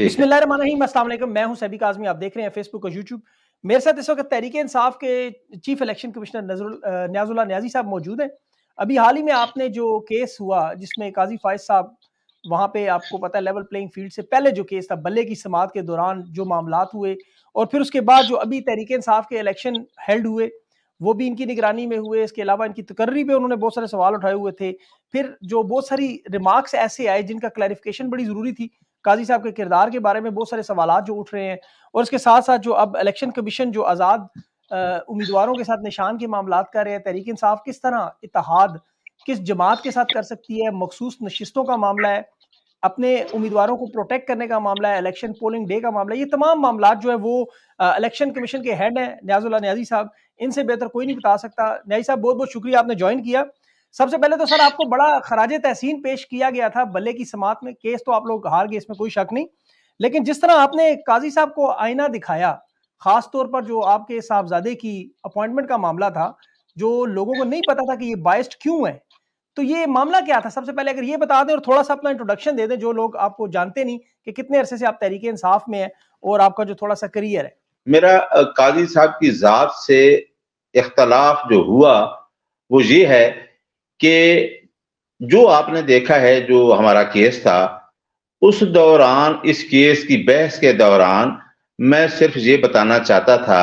मैं हूं सभी काजमी आप देख रहे हैं फेसबुक और यूट्यूब मेरे साथ इस वक्त तहरीक इंसाफ के chief election commissioner Niazullah Niazi साहब मौजूद हैं अभी हाल ही में आपने जो केस हुआ जिसमें काजी फायज साहब वहां पे आपको पता है लेवल प्लेइंग फील्ड से पहले जो केस था बल्ले की समात के दौरान जो मामला हुए और फिर उसके बाद जो अभी तहरीक इंसाफ के इलेक्शन हेल्ड हुए वो भी इनकी निगरानी में हुए इसके अलावा इनकी तकर्री पे उन्होंने बहुत सारे सवाल उठाए हुए थे फिर जो बहुत सारी रिमार्क्स ऐसे आए जिनका क्लैरिफिकेशन बड़ी ज़रूरी थी काजी साहब के किरदार के बारे में बहुत सारे सवाल जो उठ रहे हैं और उसके साथ साथ जो अब इलेक्शन कमीशन जो आज़ाद उम्मीदवारों के साथ निशान के मामला कर रहे हैं तहरीक इंसाफ किस तरह इतिहाद किस जमात के साथ कर सकती है मखसूस नशस्तों का मामला है अपने उम्मीदवारों को प्रोटेक्ट करने का मामला है इलेक्शन पोलिंग डे का मामला है ये तमाम मामला जो है वो इलेक्शन कमीशन के हेड हैं न्याजुल्ला न्याजी साहब इनसे बेहतर कोई नहीं बता सकता न्याजी साहब बहुत बहुत शुक्रिया आपने ज्वाइन किया सबसे पहले तो सर आपको बड़ा खराज तहसीन पेश किया गया था बल्ले की समात में केस तो आप लोग हार गए इसमें कोई शक नहीं लेकिन जिस तरह आपने काजी साहब को आईना दिखाया खास तौर पर जो आपके साहबजादे की अपॉइंटमेंट का मामला था जो लोगों को नहीं पता था कि ये बाइस्ड क्यों है तो ये मामला क्या था सबसे पहले अगर ये बता दें और थोड़ा सा अपना इंट्रोडक्शन दे दें जो लोग आपको जानते नहीं कि कितने अरसे से आप तहरीक इंसाफ में हैं और आपका जो थोड़ा सा करियर है मेरा काजी साहब की जात से इख्तलाफ जो हुआ वो ये है कि जो आपने देखा है जो हमारा केस था उस दौरान इस केस की बहस के दौरान मैं सिर्फ ये बताना चाहता था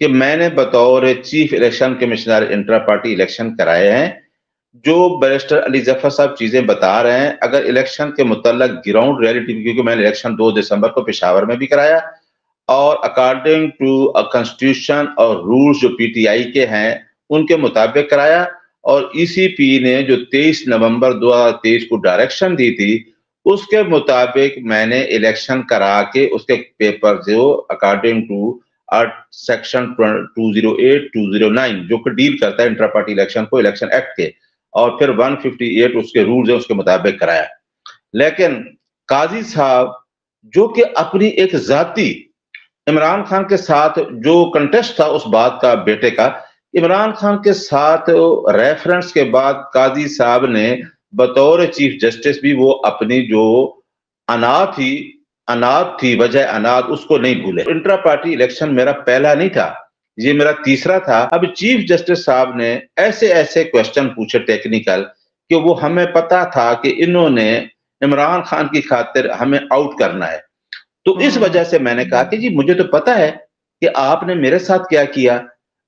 कि मैंने बतौर chief election commissioner inter party election कराए हैं जो बैरिस्टर अली जफर साहब चीजें बता रहे हैं अगर इलेक्शन के मुतलक ग्राउंड रियलिटी क्योंकि मैंने इलेक्शन 2 दिसंबर को पेशावर में भी कराया और अकॉर्डिंग टू कॉन्स्टिट्यूशन और रूल्स जो पीटीआई के हैं उनके मुताबिक कराया और ईसीपी ने जो 23 नवंबर 2023 को डायरेक्शन दी थी उसके मुताबिक मैंने इलेक्शन करा के उसके पेपर जो अकॉर्डिंग टू सेक्शन 208, 209 जो कि डील करता है इंटर पार्टी इलेक्शन को इलेक्शन एक्ट के और फिर 158 उसके रूल है उसके मुताबिक कराया लेकिन काजी साहब जो कि अपनी एक जाति इमरान खान के साथ जो कंटेस्ट था उस बात का बेटे का इमरान खान के साथ रेफरेंस के बाद काजी साहब ने बतौर चीफ जस्टिस भी वो अपनी जो अना थी अनाथ थी वजह अनाथ उसको नहीं भूले इंट्रा पार्टी इलेक्शन मेरा पहला नहीं था ये मेरा तीसरा था अब चीफ जस्टिस साहब ने ऐसे ऐसे क्वेश्चन पूछे टेक्निकल कि वो हमें पता था कि इन्होंने इमरान खान की खातिर हमें आउट करना है तो इस हाँ। वजह से मैंने कहा कि जी मुझे तो पता है कि आपने मेरे साथ क्या किया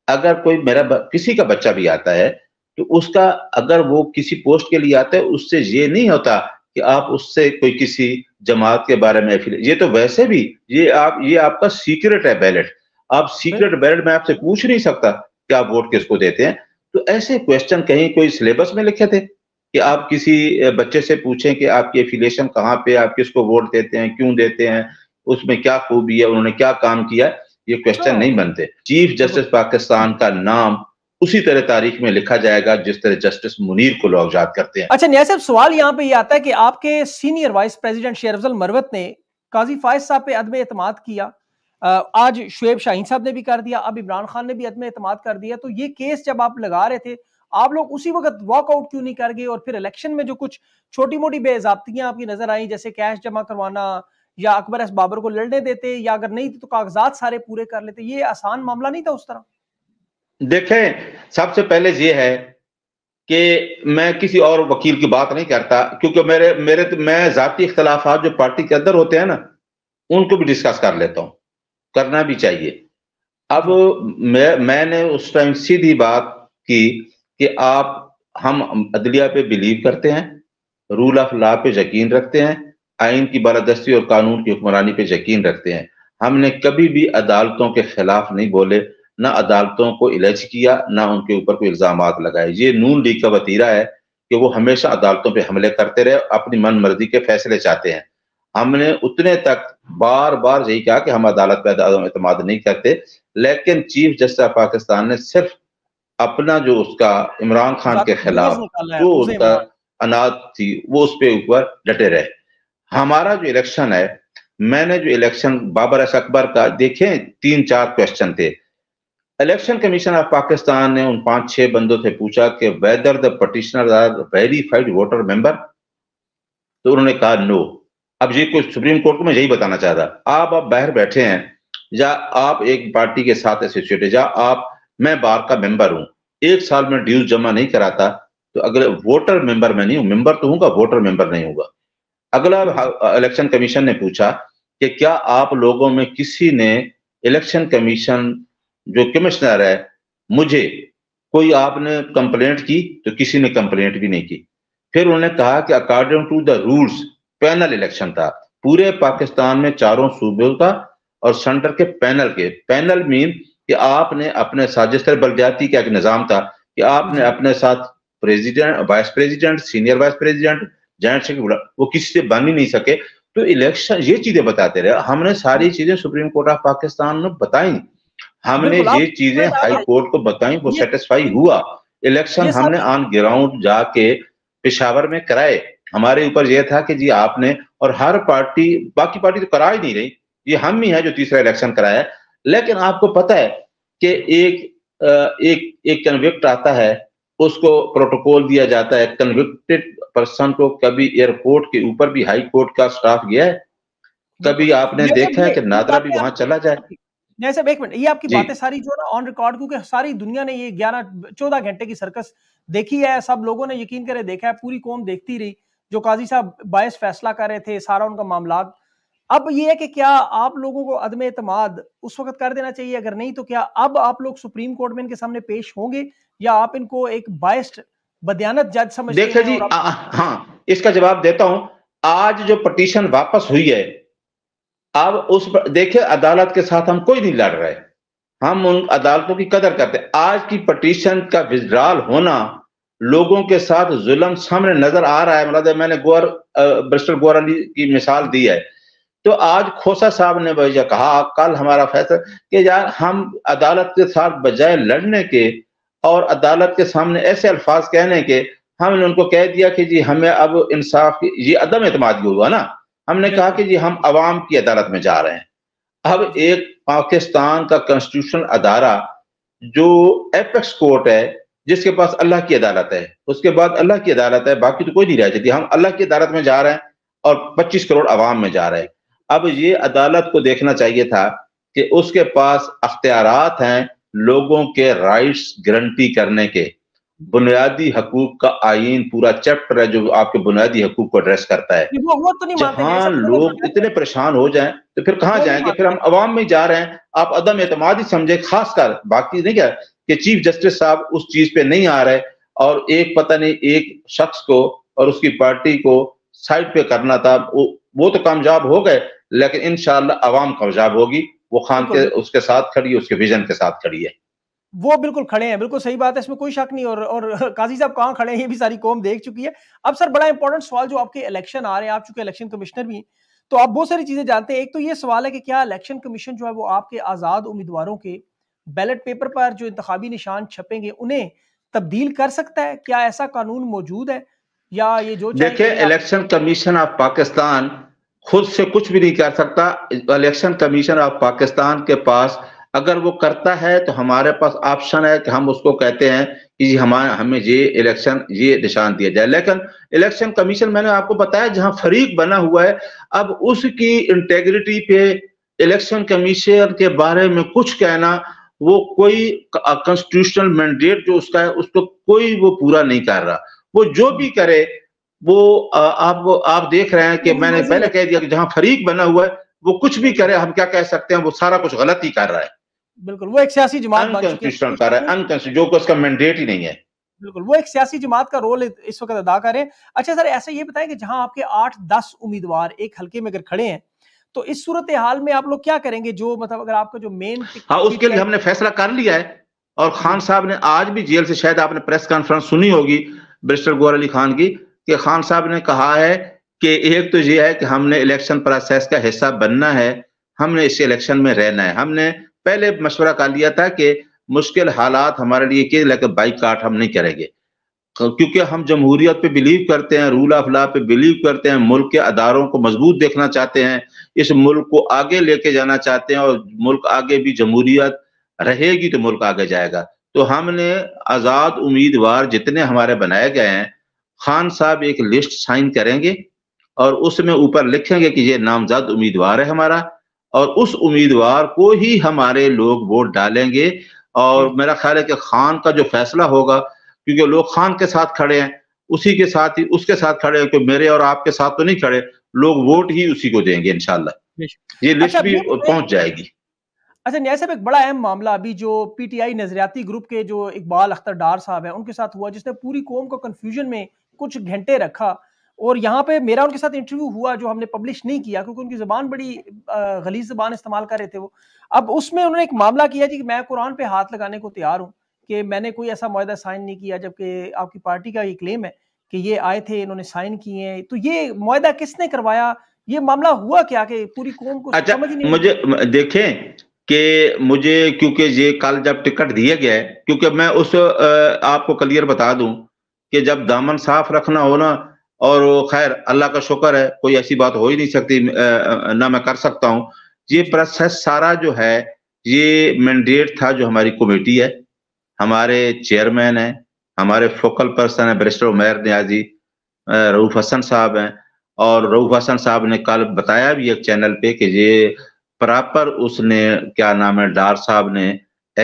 अगर कोई मेरा किसी का बच्चा भी आता है तो उसका अगर वो किसी पोस्ट के लिए आता है उससे ये नहीं होता कि आप उससे कोई किसी जमात के बारे में ये तो वैसे भी ये आप ये आपका सीक्रेट है बैलेट आप सीक्रेट बैलेट में आपसे पूछ नहीं सकता कि आप वोट किसको देते हैं तो ऐसे क्वेश्चन कहीं कोई सिलेबस में लिखे थे कि आप किसी बच्चे से पूछें कि आपकी एफिलेशन कहाँ पे आप किसको वोट देते हैं क्यों देते हैं उसमें क्या खूबी है उन्होंने क्या काम किया है ये क्वेश्चन नहीं बनते चीफ जस्टिस पाकिस्तान का नाम उसी तरह तारीख में लिखा जाएगा जिस तरह जस्टिस मुनीर को लोग याद करते हैं अच्छा न्याय साहब सवाल यहाँ पे ये आता है कि आपके सीनियर वाइस प्रेसिडेंट शेर अफजल मरवत ने काजी फायज साहब पे अदम एतम किया आज शुएब शाहीन साहब ने भी कर दिया अब इमरान खान ने भी अदम एतम कर दिया तो ये केस जब आप लगा रहे थे आप लोग उसी वक्त वॉकआउट क्यों नहीं कर गए और फिर इलेक्शन में जो कुछ छोटी मोटी बेजाबतियां आपकी नजर आई जैसे कैश जमा करवाना या अकबर एस बाबर को लड़ने देते या अगर नहीं तो कागजात सारे पूरे कर लेते ये आसान मामला नहीं था उस तरह देखें सबसे पहले ये है कि मैं किसी और वकील की बात नहीं करता क्योंकि मेरे मेरे तो, मैं जाती इख्तलाफ जो पार्टी के अंदर होते हैं ना उनको भी डिस्कस कर लेता हूँ करना भी चाहिए अब मैं मैंने उस टाइम सीधी बात की कि आप हम अदलिया पे बिलीव करते हैं रूल ऑफ लॉ पे यकीन रखते हैं आइन की बालादस्ती और कानून की हुक्मरानी पर यकीन रखते हैं हमने कभी भी अदालतों के खिलाफ नहीं बोले ना अदालतों को इलज किया ना उनके ऊपर कोई इल्जाम लगाए ये नून लीग का वतीरा है कि वो हमेशा अदालतों पर हमले करते रहे अपनी मन मर्जी के फैसले चाहते हैं हमने उतने तक बार बार यही कहा कि हम अदालत पर अतमाद नहीं करते लेकिन चीफ जस्टिस ऑफ पाकिस्तान ने सिर्फ अपना जो उसका इमरान खान के खिलाफ जो उसका अनाज थी वो उस पर ऊपर डटे रहे हमारा जो इलेक्शन है मैंने जो इलेक्शन बाबर एस अकबर का देखे तीन चार क्वेश्चन थे इलेक्शन कमीशन ऑफ पाकिस्तान ने उन पांच छह बंदों से पूछा कि whether the petitioner are verified voter member तो उन्होंने कहा नो अब ये कुछ सुप्रीम कोर्ट को मैं यही बताना चाहता आप अब बाहर बैठे हैं या आप एक पार्टी के साथ एसोसिएट है या आप मैं बार का मेंबर हूं एक साल में ड्यूज जमा नहीं कराता तो अगले वोटर मेंबर में नहीं हूं मेंबर तो हूँ वोटर मेंबर नहीं होगा अगला इलेक्शन कमीशन ने पूछा कि क्या आप लोगों में किसी ने इलेक्शन कमीशन जो कमिश्नर है मुझे कोई आपने कंप्लेंट की तो किसी ने कंप्लेंट भी नहीं की फिर उन्होंने कहा कि according to the rules panel election था पूरे पाकिस्तान में चारों सूबों का और सेंटर के पैनल के पैनल मीन कि आपने अपने साथ जिस तरह बलदयाती का एक निज़ाम था कि आपने अपने साथ president vice president senior vice president जाहिर सके वो किसी से बन ही नहीं सके तो इलेक्शन ये चीजें बताते रहे हमने सारी चीजें सुप्रीम कोर्ट ऑफ पाकिस्तान ने बताई हमने ये चीजें हाई कोर्ट को बताई वो सेटिस्फाई हुआ इलेक्शन हमने ऑन ग्राउंड जाके पिशावर में कराए हमारे ऊपर ये था कि जी आपने और हर पार्टी बाकी पार्टी तो करा ही नहीं रही ये हम ही है जो तीसरा इलेक्शन कराया लेकिन आपको पता है कि एक एक एक कन्विक्ट आता है उसको प्रोटोकॉल दिया जाता है कन्विक्टेड पर्सन को कभी एयरपोर्ट के ऊपर भी हाई कोर्ट का स्टाफ गया है कभी आपने देखा है कि नादरा भी वहां चला जाए नहीं साहब एक मिनट ये आपकी बातें सारी जो ना ऑन रिकॉर्ड क्योंकि सारी दुनिया ने ये ग्यारह चौदह घंटे की सर्कस देखी है सब लोगों ने यकीन करे देखा है पूरी कौम देखती रही जो काजी साहब बायस फैसला कर रहे थे सारा उनका मामला अब ये है कि क्या आप लोगों को अदम अतमाद उस वक्त कर देना चाहिए अगर नहीं तो क्या अब आप लोग सुप्रीम कोर्ट में इनके सामने पेश होंगे या आप इनको एक बायस्ड बदयानत जज समझ देखिए जी हाँ इसका जवाब देता हूं आज जो पटिशन वापस हुई है अब उस देखिए अदालत के साथ हम कोई नहीं लड़ रहे हम उन अदालतों की कदर करते हैं आज की पटिशन का विजड्राल होना लोगों के साथ जुल्म सामने नजर आ रहा है मतलब मैंने गोर ब्रिस्टर गोर अली की मिसाल दी है तो आज खोसा साहब ने वजह कहा कल हमारा फैसला कि यार हम अदालत के साथ बजाय लड़ने के और अदालत के सामने ऐसे अल्फाज कहने के हमने उनको कह दिया कि जी हमें अब इंसाफ की ये अदम अतमाद हुआ ना हमने कहा कि जी हम आवाम की अदालत में जा रहे हैं अब एक पाकिस्तान का कॉन्स्टिट्यूशनल अदारा जो एपेक्स कोर्ट है जिसके पास अल्लाह की अदालत है उसके बाद अल्लाह की अदालत है बाकी तो कोई नहीं रह जाती हम अल्लाह की अदालत में जा रहे हैं और 25 करोड़ अवाम में जा रहे हैं अब ये अदालत को देखना चाहिए था कि उसके पास अख्तियार हैं लोगों के राइट्स गारंटी करने के बुनियादी हकूक का आइन पूरा चैप्टर है जो आपके बुनियादी हकूक को एड्रेस करता है तो नहीं जहां तो लोग इतने परेशान हो जाएं तो फिर कहाँ तो जाएंगे फिर हम अवाम में जा रहे हैं आप अदम एतम ही समझे खासकर बाकी नहीं क्या कि चीफ जस्टिस साहब उस चीज पे नहीं आ रहे और एक पता नहीं एक शख्स को और उसकी पार्टी को साइड पे करना था वो, वो तो कामयाब हो गए लेकिन इन आवाम कामयाब होगी वो खान के उसके साथ खड़ी है उसके विजन के साथ खड़ी है वो बिल्कुल खड़े हैं बिल्कुल सही बात है इसमें कोई शक नहीं और और काजी साहब कहाँ खड़े हैं ये भी सारी कौम देख चुकी है अब सर बड़ा इंपॉर्टेंट सवाल जो आपके इलेक्शन आ रहे हैं आप चुके इलेक्शन कमिश्नर भी हैं तो आप बहुत सारी चीजें जानते हैं एक तो ये सवाल है कि क्या इलेक्शन कमीशन जो है वो आपके आजाद उम्मीदवारों के बैलेट पेपर पर जो इंतजामी निशान छपेंगे उन्हें तब्दील कर सकता है क्या ऐसा कानून मौजूद है या ये जो देखिए इलेक्शन कमीशन ऑफ पाकिस्तान खुद से कुछ भी नहीं कर सकता इलेक्शन कमीशन ऑफ पाकिस्तान के पास अगर वो करता है तो हमारे पास ऑप्शन है कि हम उसको कहते हैं कि जी हमारे हमें ये इलेक्शन ये निशान दिया जाए लेकिन इलेक्शन कमीशन मैंने आपको बताया जहां फरीक बना हुआ है अब उसकी इंटेग्रिटी पे इलेक्शन कमीशन के बारे में कुछ कहना वो कोई कॉन्स्टिट्यूशनल मैंडेट जो उसका है उसको कोई वो पूरा नहीं कर रहा वो जो भी करे वो आप आप देख रहे हैं कि मैंने पहले कह दिया कि जहां फरीक बना हुआ है वो कुछ भी करे हम क्या कह सकते हैं वो सारा कुछ गलत ही कर रहा है बिल्कुल वो एक सियासी जमात कर रहा है जो कि उसका मैंडेट ही नहीं है बिल्कुल वो एक सियासी जमात का रोल इस वक्त अदा करें अच्छा सर ऐसा ये बताएं कि जहां आपके आठ दस उम्मीदवार एक हल्के में अगर खड़े हैं तो इस सूरत हाल में आप लोग क्या करेंगे जो मतलब अगर आपका जो मेन हाँ उसके लिए हमने फैसला कर लिया है और खान साहब ने आज भी जेल से शायद आपने प्रेस कॉन्फ्रेंस सुनी होगी ब्रिस्टर गोर अली खान की कि खान साहब ने कहा है कि एक तो ये है कि हमने इलेक्शन प्रोसेस का हिस्सा बनना है हमने इस इलेक्शन में रहना है हमने पहले मशवरा कर लिया था कि मुश्किल हालात हमारे लिए के बाइक काट हम नहीं करेंगे क्योंकि हम जमहूरियत पे बिलीव करते हैं रूल ऑफ लॉ पे बिलीव करते हैं मुल्क के अदारों को मजबूत देखना चाहते हैं इस मुल्क को आगे लेके जाना चाहते हैं और मुल्क आगे भी जमहूरियत रहेगी तो मुल्क आगे जाएगा तो हमने आज़ाद उम्मीदवार जितने हमारे बनाए गए हैं खान साहब एक लिस्ट साइन करेंगे और उसमें ऊपर लिखेंगे कि ये नामजद उम्मीदवार है हमारा और उस उम्मीदवार को ही हमारे लोग वोट डालेंगे और मेरा ख्याल है कि खान का जो फैसला होगा क्योंकि लोग खान के साथ खड़े हैं उसी के साथ ही उसके साथ खड़े हैं क्योंकि मेरे और आपके साथ तो नहीं खड़े लोग वोट ही उसी को देंगे इनशाला ये लिस्ट अच्छा, भी पहुंच जाएगी अच्छा न्याय साहब एक बड़ा अहम मामला अभी जो पीटीआई नजरियाती ग्रुप के जो इकबाल अख्तर डार साहब हैं उनके साथ हुआ जिसने पूरी कौम को कन्फ्यूजन में कुछ घंटे रखा और यहाँ पे मेरा उनके साथ इंटरव्यू हुआ जो हमने पब्लिश नहीं किया क्योंकि उनकी जबान बड़ी गलीज जबान इस्तेमाल कर रहे थे वो अब उसमें उन्होंने एक मामला किया जी कि मैं कुरान पे हाथ लगाने को तैयार हूँ कि मैंने कोई ऐसा माहा साइन नहीं किया जबकि आपकी पार्टी का ये क्लेम है कि ये आए थे इन्होंने साइन किए हैं तो ये माहा किसने करवाया ये मामला हुआ क्या कि पूरी कौम को अच्छा, समझ नहीं मुझे देखें कि मुझे क्योंकि ये कल जब टिकट दिया गया है क्योंकि मैं उस आपको क्लियर बता दूं कि जब दामन साफ रखना होना और वो खैर अल्लाह का शुक्र है कोई ऐसी बात हो ही नहीं सकती ना मैं कर सकता हूँ ये प्रोसेस सारा जो है ये मैंडेट था जो हमारी कमेटी है हमारे चेयरमैन है हमारे फोकल पर्सन है बैरिस्टर उमेर न्याजी रऊफ हसन साहब हैं और रऊफ हसन साहब ने कल बताया भी एक चैनल पे कि ये प्रॉपर उसने क्या नाम है डार साहब ने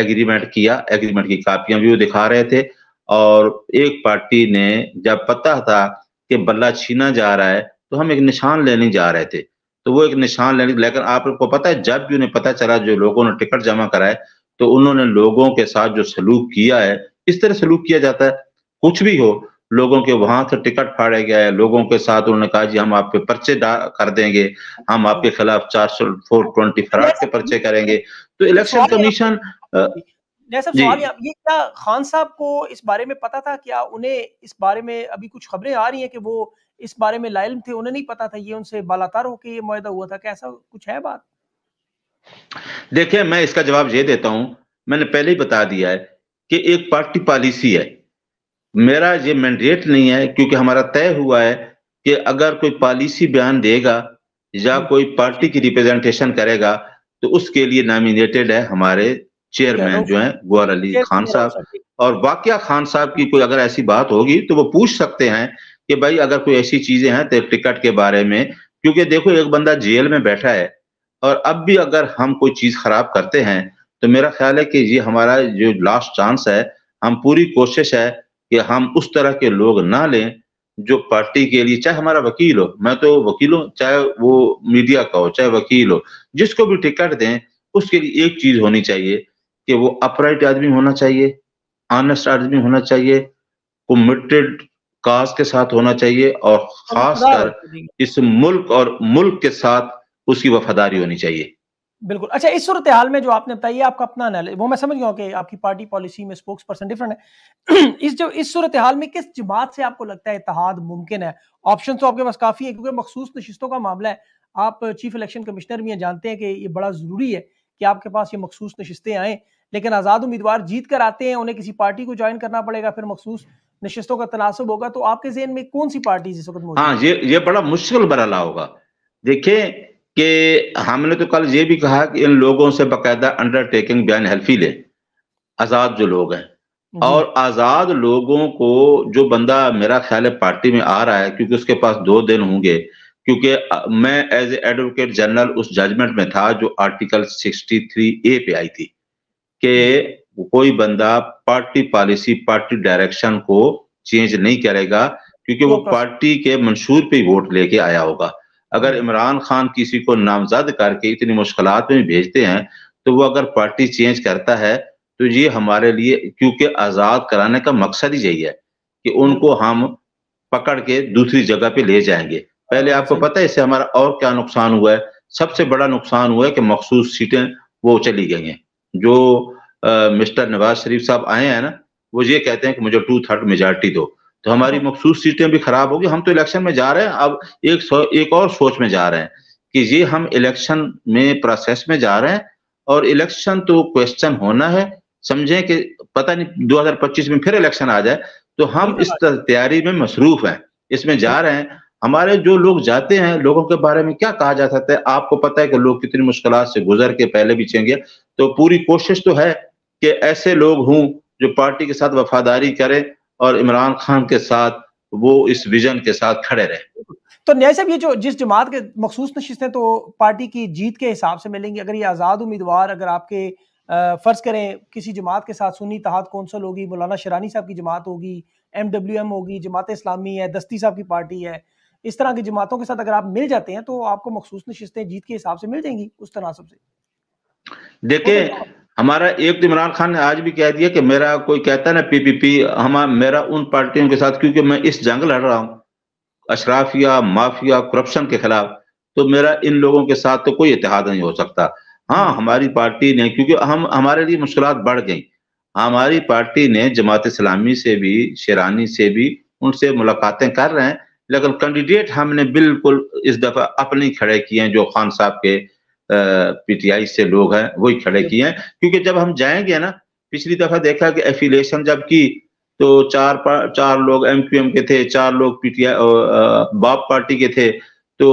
एग्रीमेंट किया एग्रीमेंट की कापियां भी वो दिखा रहे थे और एक पार्टी ने जब पता था कि बल्ला छीना जा रहा है तो हम एक निशान लेने जा रहे थे तो वो एक निशान लेने लेकिन आपको पता है जब भी उन्हें पता चला जो लोगों ने टिकट जमा कराए तो उन्होंने लोगों के साथ जो सलूक किया है इस तरह सलूक किया जाता है कुछ भी हो लोगों के वहां से टिकट फाड़े गए लोगों के साथ उन्होंने कहा जी हम आपके पर्चे कर देंगे हम आपके खिलाफ चार सौ फोर ट्वेंटी फराड के पर्चे करेंगे तो इलेक्शन कमीशन सवाल ये क्या खान साहब को इस बारे में पता था क्या उन्हें इस बारे में अभी कुछ खबरें आ रही हैं कि वो इस बारे में लाइल थे उन्हें नहीं पता था ये उनसे बालातार ये मुहिदा हुआ था कैसा कुछ है बात देखिए मैं इसका जवाब ये देता हूं मैंने पहले ही बता दिया है कि एक पार्टी पॉलिसी है मेरा ये मैंडेट नहीं है क्योंकि हमारा तय हुआ है कि अगर कोई पॉलिसी बयान देगा या हम्म। कोई पार्टी की रिप्रेजेंटेशन करेगा तो उसके लिए नॉमिनेटेड है हमारे चेयरमैन जो है ग्वार अली खान साहब और वाकया खान साहब की कोई अगर ऐसी बात होगी तो वो पूछ सकते हैं कि भाई अगर कोई ऐसी चीजें हैं तो टिकट के बारे में क्योंकि देखो एक बंदा जेल में बैठा है और अब भी अगर हम कोई चीज खराब करते हैं तो मेरा ख्याल है कि ये हमारा जो लास्ट चांस है हम पूरी कोशिश है कि हम उस तरह के लोग ना लें जो पार्टी के लिए चाहे हमारा वकील हो मैं तो वकील हूँ चाहे वो मीडिया का हो चाहे वकील हो जिसको भी टिकट दें उसके लिए एक चीज होनी चाहिए कि वो अपराइट आदमी होना चाहिए ऑनेस्ट आदमी होना चाहिए कमिटेड काज के साथ होना चाहिए और खासकर इस मुल्क और मुल्क के साथ उसकी वफादारी होनी चाहिए बिल्कुल अच्छा इस सूरत हाल में जो आपने बताई आपका अपना एनालिस वो मैं समझ गया कि आपकी पार्टी पॉलिसी में स्पोक्स पर्सन डिफरेंट है इस जो इस सूरत हाल में किस जमात से आपको लगता है इतिहाद मुमकिन है ऑप्शन तो आपके पास काफ़ी है क्योंकि मखसूस नशिस्तों का मामला है आप चीफ इलेक्शन कमिश्नर भी जानते हैं कि ये बड़ा ज़रूरी है कि आपके पास ये मखसूस नशस्तें आएँ लेकिन आज़ाद उम्मीदवार जीत कर आते हैं उन्हें किसी पार्टी को ज्वाइन करना पड़ेगा फिर मखसूस नशस्तों का तनासब होगा तो आपके जेन में कौन सी पार्टी इस वक्त हाँ ये ये बड़ा मुश्किल बरला होगा देखिए कि हमने तो कल ये भी कहा कि इन लोगों से बाकायदा अंडरटेकिंग बयान हेल्फी ले आज़ाद जो लोग हैं और आज़ाद लोगों को जो बंदा मेरा ख्याल है पार्टी में आ रहा है क्योंकि उसके पास दो दिन होंगे क्योंकि मैं एज एडवोकेट जनरल उस जजमेंट में था जो आर्टिकल 63 ए पे आई थी कि कोई बंदा पार्टी पॉलिसी पार्टी डायरेक्शन को चेंज नहीं करेगा क्योंकि वो पार्टी के मंशूर पे वोट लेके आया होगा अगर हम्म। इमरान खान किसी को नामजद करके इतनी मुश्किल में भेजते हैं तो वो अगर पार्टी चेंज करता है तो ये हमारे लिए क्योंकि आजाद कराने का मकसद ही यही है कि उनको हम्म। हम पकड़ के दूसरी जगह पे ले जाएंगे पहले आपको पता है इससे हमारा और क्या नुकसान हुआ है सबसे बड़ा नुकसान हुआ है कि मखसूस सीटें वो चली गई हैं जो आ, मिस्टर नवाज शरीफ साहब आए हैं ना वो ये कहते हैं कि मुझे टू थर्ड मेजोरिटी दो तो हमारी हाँ। मखसूस सीटें भी खराब होगी हम तो इलेक्शन में जा रहे हैं अब एक सौ एक और सोच में जा रहे हैं कि ये हम इलेक्शन में प्रोसेस में जा रहे हैं और इलेक्शन तो क्वेश्चन होना है समझें कि पता नहीं 2025 में फिर इलेक्शन आ जाए तो हम इस तैयारी में मसरूफ हैं इसमें जा हाँ। रहे हैं हमारे जो लोग जाते हैं लोगों के बारे में क्या कहा जा सकता है आपको पता है कि लोग कितनी मुश्किल से गुजर के पहले भी चेंगे तो पूरी कोशिश तो है कि ऐसे लोग हों जो पार्टी के साथ वफादारी करें और इमरान खान के साथ वो इस विजन के साथ खड़े रहे तो न्याय साहब ये जो जिस जमात के मखसूस नशिस्तें तो पार्टी की जीत के हिसाब से मिलेंगी अगर ये आज़ाद उम्मीदवार अगर आपके फ़र्ज़ करें किसी जमात के साथ सुन्नी तहत कौंसल होगी मौलाना शरानी साहब की जमात होगी एम डब्ल्यू एम होगी जमात इस्लामी है दस्ती साहब की पार्टी है इस तरह की जमातों के साथ अगर आप मिल जाते हैं तो आपको मखसूस नशस्तें जीत के हिसाब से मिल जाएंगी उस तनासब से देखिए तो- हमारा एक तो इमरान खान ने आज भी कह दिया कि मेरा कोई कहता है ना पीपीपी हमारा मेरा उन पार्टियों के साथ क्योंकि मैं इस जंग लड़ रहा हूँ अशराफिया माफिया करप्शन के खिलाफ तो मेरा इन लोगों के साथ तो कोई इतिहाद नहीं हो सकता हाँ हम्म। हमारी पार्टी ने क्योंकि हम हमारे लिए मुश्किल बढ़ गई हमारी पार्टी ने जमात इस्लामी से भी शेरानी से भी उनसे मुलाकातें कर रहे हैं लेकिन कैंडिडेट हमने बिल्कुल इस दफा अपने खड़े किए हैं जो खान साहब के पीटीआई से लोग हैं वही खड़े किए हैं क्योंकि जब हम जाएंगे ना पिछली दफा देखा कि एफिलेशन जब की तो चार चार लोग एमक्यूएम के थे चार लोग पीटीआई बाप पार्टी के थे तो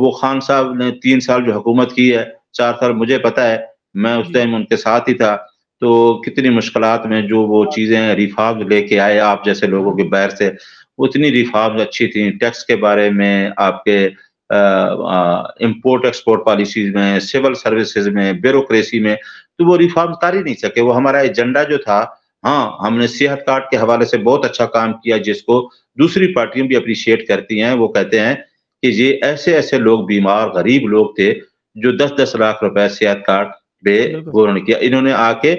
वो खान साहब ने तीन साल जो हुकूमत की है चार साल मुझे पता है मैं उस टाइम उनके साथ ही था तो कितनी मुश्किल में जो वो चीजें रिफाक लेके आए आप जैसे लोगों के बैर से उतनी रिफॉर्म्स अच्छी थी टैक्स के बारे में आपके इम्पोर्ट एक्सपोर्ट पॉलिसीज में सिविल सर्विसेज में ब्यूरोक्रेसी में तो वो रिफॉर्म कर ही नहीं सके वो हमारा एजेंडा जो था हाँ हमने सेहत कार्ड के हवाले से बहुत अच्छा काम किया जिसको दूसरी पार्टियां भी अप्रिशिएट करती हैं वो कहते हैं कि ये ऐसे ऐसे लोग बीमार गरीब लोग थे जो दस दस लाख रुपए सेहत कार्ड पे वो उन्होंने किया इन्होंने आके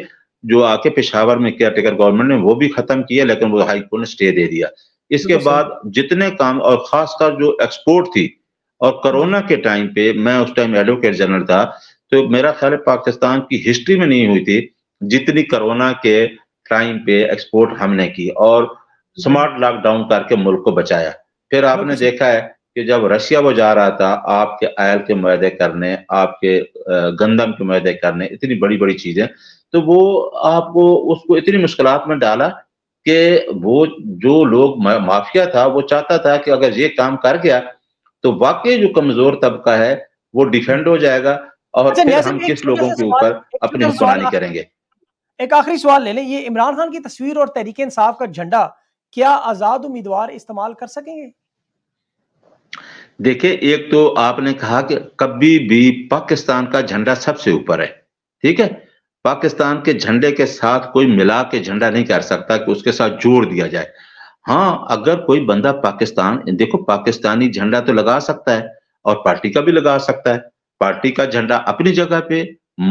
जो आके पेशावर में केयर टेकर गवर्नमेंट ने वो भी खत्म किया लेकिन वो हाईकोर्ट ने स्टे दे दिया इसके बाद जितने काम और खासकर जो एक्सपोर्ट थी और कोरोना के टाइम पे मैं उस टाइम एडवोकेट जनरल था तो मेरा ख्याल है पाकिस्तान की हिस्ट्री में नहीं हुई थी जितनी कोरोना के टाइम पे एक्सपोर्ट हमने की और स्मार्ट लॉकडाउन करके मुल्क को बचाया फिर आपने देखा है कि जब रशिया वो जा रहा था आपके आयल के माहे करने आपके गंदम के माहे करने इतनी बड़ी बड़ी चीजें तो वो आपको उसको इतनी मुश्किल में डाला कि वो जो लोग माफिया था वो चाहता था कि अगर ये काम कर गया तो वाकई जो कमजोर तबका है वो डिफेंड हो जाएगा और अच्छा, फिर हम किस लोगों के ऊपर अपनी हुक्मरानी करेंगे एक आखिरी सवाल ले लें ये इमरान खान की तस्वीर और तहरीक इंसाफ का झंडा क्या आजाद उम्मीदवार इस्तेमाल कर सकेंगे देखिए एक तो आपने कहा कि कभी भी पाकिस्तान का झंडा सबसे ऊपर है ठीक है पाकिस्तान के झंडे के साथ कोई मिला के झंडा नहीं कर सकता कि उसके साथ जोड़ दिया जाए हाँ अगर कोई बंदा पाकिस्तान देखो पाकिस्तानी झंडा तो लगा सकता है और पार्टी का भी लगा सकता है पार्टी का झंडा अपनी जगह पे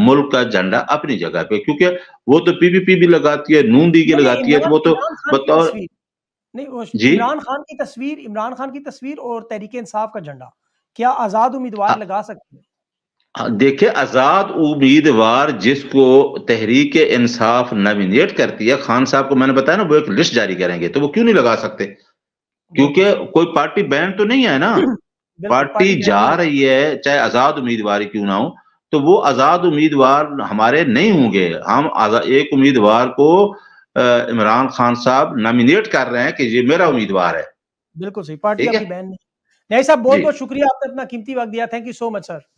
मुल्क का झंडा अपनी जगह पे क्योंकि वो तो पीबीपी भी लगाती है नून की लगाती है तो वो तो बताओ नहीं जी इमरान खान की तस्वीर इमरान खान की तस्वीर और तहरीक इंसाफ का झंडा क्या आजाद उम्मीदवार हाँ। लगा सकते हैं हाँ, देखिए आज़ाद उम्मीदवार जिसको तहरीक इंसाफ नॉमिनेट करती है खान साहब को मैंने बताया ना वो एक लिस्ट जारी करेंगे तो वो क्यों नहीं लगा सकते क्योंकि कोई पार्टी बैन तो नहीं है ना पार्टी, पार्टी जा रही है चाहे आज़ाद उम्मीदवार क्यों ना हो तो वो आज़ाद उम्मीदवार हमारे नहीं होंगे हम एक उम्मीदवार को इमरान खान साहब नॉमिनेट कर रहे हैं कि ये मेरा उम्मीदवार है बिल्कुल सही पार्टी बैन नहीं साहब बहुत बहुत शुक्रिया आपने अपना कीमती वक्त दिया thank you so much sir